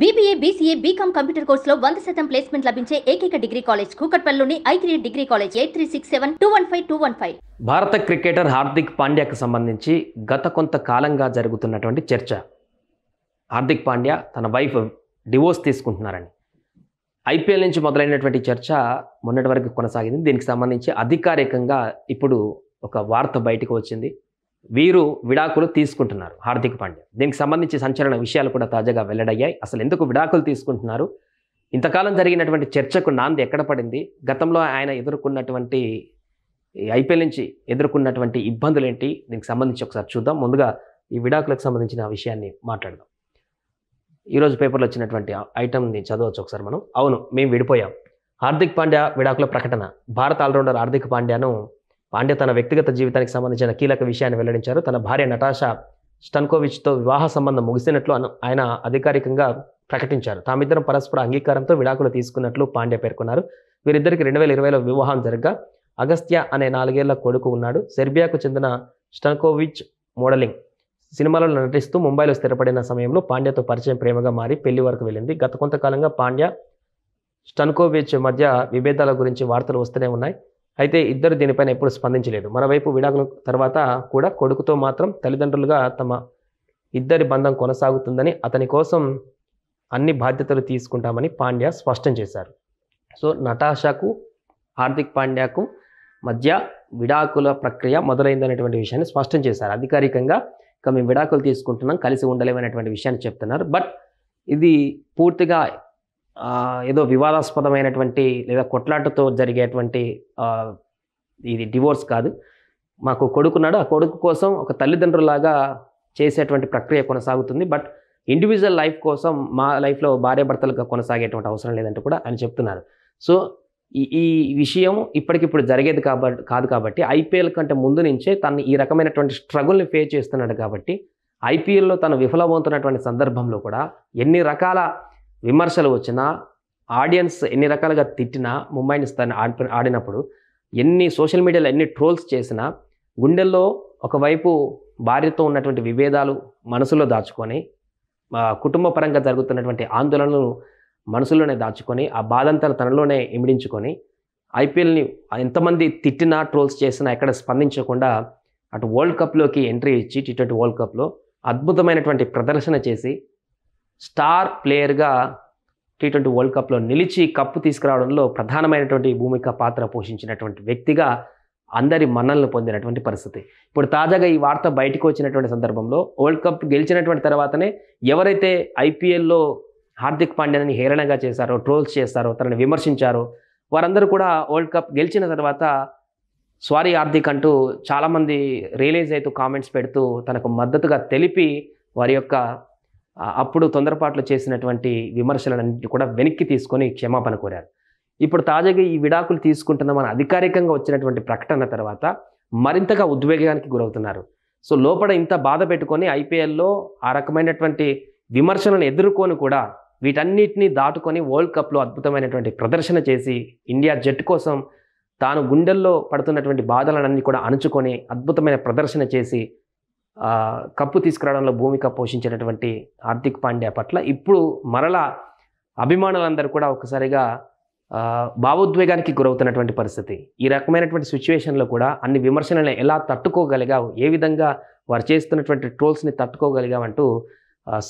BBA BCA BCom computer కోర్సులో వంద శాతం ప్లేస్మెంట్ లభించే ఏకైక డిగ్రీ కాలేజ్ కూకట్పల్లిలోని I create degree college eight three six seven two one five two one five భారత క్రికెటర్ హార్దిక్ పాండ్యాకు సంబంధించి గత కొంత కాలంగా జరుగుతున్నటువంటి చర్చ హార్దిక్ పాండ్యా తన వైఫ్ డివోర్స్ తీసుకుంటున్నారని ఐపీఎల్ నుంచి మొదలైనటువంటి చర్చ మొన్నటి వరకు కొనసాగింది దీనికి సంబంధించి అధికారికంగా ఇప్పుడు ఒక వార్త బయటకు వచ్చింది వీరు విడాకులు తీసుకుంటున్నారు హార్దిక్ పాండ్యా దీనికి సంబంధించి సంచలన విషయాలు కూడా తాజాగా వెల్లడయ్యాయి అసలు ఎందుకు విడాకులు తీసుకుంటున్నారు ఇంతకాలం జరిగినటువంటి చర్చకు నాంది ఎక్కడ పడింది గతంలో ఆయన ఎదుర్కొన్నటువంటి ఐపీఎల్ నుంచి ఎదుర్కొన్నటువంటి ఇబ్బందులు ఏంటి దీనికి సంబంధించి ఒకసారి చూద్దాం ముందుగా ఈ విడాకులకు సంబంధించిన విషయాన్ని మాట్లాడదాం ఈరోజు పేపర్లో వచ్చినటువంటి ఐటమ్ని చదవచ్చు ఒకసారి మనం అవును మేము విడిపోయాం హార్దిక్ పాండ్యా విడాకుల ప్రకటన భారత ఆల్రౌండర్ హార్దిక్ పాండ్యాను పాండ్య తన వ్యక్తిగత జీవితానికి సంబంధించిన కీలక విషయాన్ని వెల్లడించారు తన భార్య నటాషా స్టన్కోవిచ్తో వివాహ సంబంధం ముగిసినట్లు ఆయన అధికారికంగా ప్రకటించారు తామిద్దరం పరస్పర అంగీకారంతో విడాకులు తీసుకున్నట్లు పాండ్య పేర్కొన్నారు వీరిద్దరికి రెండు వేల ఇరవైలో వివాహం జరగగా అగస్త్య అనే నాలుగేళ్ల కొడుకు ఉన్నాడు సెర్బియాకు చెందిన స్టన్కోవిచ్ మోడలింగ్ సినిమాలలో నటిస్తూ ముంబైలో స్థిరపడిన సమయంలో పాండ్యతో పరిచయం ప్రేమగా మారి పెళ్లి వరకు వెళ్ళింది గత కొంతకాలంగా పాండ్య స్టన్కోవిచ్ మధ్య విభేదాల గురించి వార్తలు వస్తూనే ఉన్నాయి అయితే ఇద్దరు దీనిపైన ఎప్పుడు స్పందించలేదు మరోవైపు విడాకుల తర్వాత కూడా కొడుకుతో మాత్రం తల్లిదండ్రులుగా తమ ఇద్దరి బంధం కొనసాగుతుందని అతని కోసం అన్ని బాధ్యతలు తీసుకుంటామని పాండ్యా స్పష్టం చేశారు సో నటాషాకు హార్దిక్ పాండ్యాకు మధ్య విడాకుల ప్రక్రియ మొదలైందనేటువంటి విషయాన్ని స్పష్టం చేశారు అధికారికంగా ఇక మేము విడాకులు తీసుకుంటున్నాం కలిసి ఉండలేమనేటువంటి విషయాన్ని చెప్తున్నారు బట్ ఇది పూర్తిగా ఏదో వివాదాస్పదమైనటువంటి లేదా కొట్లాటతో జరిగేటువంటి ఇది డివోర్స్ కాదు మాకు కొడుకున్నాడు ఆ కొడుకు కోసం ఒక తల్లిదండ్రులాగా చేసేటువంటి ప్రక్రియ కొనసాగుతుంది బట్ ఇండివిజువల్ లైఫ్ కోసం మా లైఫ్లో భార్యాభర్తలుగా కొనసాగేటువంటి అవసరం లేదంటే కూడా అని చెప్తున్నారు సో ఈ విషయం ఇప్పటికిప్పుడు జరిగేది కాబట్టి కాదు కాబట్టి ఐపీఎల్ కంటే ముందు నుంచే తను ఈ రకమైనటువంటి స్ట్రగుల్ని ఫేస్ చేస్తున్నాడు కాబట్టి ఐపీఎల్లో తను విఫలమవుతున్నటువంటి సందర్భంలో కూడా ఎన్ని రకాల విమర్శలు వచ్చినా ఆడియన్స్ ఎన్ని రకాలుగా తిట్టినా ముంబైని తను ఆడినప్పుడు ఎన్ని సోషల్ మీడియాలో ఎన్ని ట్రోల్స్ చేసినా గుండెల్లో ఒకవైపు భార్యతో ఉన్నటువంటి విభేదాలు మనసులో దాచుకొని కుటుంబ పరంగా జరుగుతున్నటువంటి ఆందోళనలు మనసులోనే దాచుకొని ఆ బాధంతా తనలోనే ఇమిడించుకొని ఐపీఎల్ని ఎంతమంది తిట్టినా ట్రోల్స్ చేసినా ఎక్కడ స్పందించకుండా అటు వరల్డ్ కప్లోకి ఎంట్రీ ఇచ్చి టీ ట్వంటీ వరల్డ్ కప్లో అద్భుతమైనటువంటి ప్రదర్శన చేసి స్టార్ ప్లేయర్గా టీ ట్వంటీ వరల్డ్ కప్లో నిలిచి కప్పు తీసుకురావడంలో ప్రధానమైనటువంటి భూమిక పాత్ర పోషించినటువంటి వ్యక్తిగా అందరి మన్నలను పొందినటువంటి పరిస్థితి ఇప్పుడు తాజాగా ఈ వార్త బయటకు వచ్చినటువంటి సందర్భంలో వరల్డ్ కప్ గెలిచినటువంటి తర్వాతనే ఎవరైతే ఐపీఎల్లో హార్దిక్ పాండ్యాని హేళనగా చేశారో ట్రోల్స్ చేస్తారో తనని విమర్శించారో వారందరూ కూడా వరల్డ్ కప్ గెలిచిన తర్వాత స్వారీ హార్దిక్ అంటూ చాలామంది రియలైజ్ అవుతూ కామెంట్స్ పెడుతూ తనకు మద్దతుగా తెలిపి వారి యొక్క అప్పుడు తొందరపాట్లు చేసినటువంటి విమర్శలన్నింటినీ కూడా వెనక్కి తీసుకొని క్షమాపణ కోరారు ఇప్పుడు తాజాగా ఈ విడాకులు అని అధికారికంగా వచ్చినటువంటి ప్రకటన తర్వాత మరింతగా ఉద్వేగానికి గురవుతున్నారు సో లోపల ఇంత బాధ పెట్టుకొని ఐపీఎల్లో ఆ రకమైనటువంటి విమర్శలను ఎదుర్కొని కూడా వీటన్నిటిని దాటుకొని వరల్డ్ కప్లో అద్భుతమైనటువంటి ప్రదర్శన చేసి ఇండియా జట్టు కోసం తాను గుండెల్లో పడుతున్నటువంటి బాధలన్నీ కూడా అణుచుకొని అద్భుతమైన ప్రదర్శన చేసి కప్పు తీసుకురావడంలో భూమిక పోషించినటువంటి హార్దిక్ పాండ్యా పట్ల ఇప్పుడు మరలా అభిమానులందరూ కూడా ఒకసారిగా భావోద్వేగానికి గురవుతున్నటువంటి పరిస్థితి ఈ రకమైనటువంటి సిచ్యువేషన్లో కూడా అన్ని విమర్శలను ఎలా తట్టుకోగలిగావు ఏ విధంగా వారు చేస్తున్నటువంటి ట్రోల్స్ని తట్టుకోగలిగావంటూ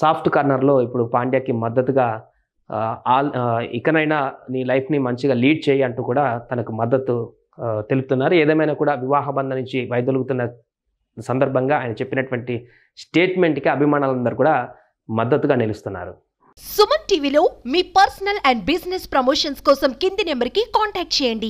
సాఫ్ట్ కార్నర్లో ఇప్పుడు పాండ్యాకి మద్దతుగా ఆల్ ఇకనైనా నీ లైఫ్ని మంచిగా లీడ్ చేయి అంటూ కూడా తనకు మద్దతు తెలుపుతున్నారు ఏదేమైనా కూడా వివాహ బంధం నుంచి వైదొలుగుతున్న సందర్భంగా ఆయన చెప్పినటువంటి స్టేట్మెంట్కి అభిమానులందరూ కూడా మద్దతుగా నిలుస్తున్నారు సుమన్ టీవీలో మీ పర్సనల్ అండ్ బిజినెస్ ప్రమోషన్స్ కోసం కింది నెంబర్కి కాంటాక్ట్ చేయండి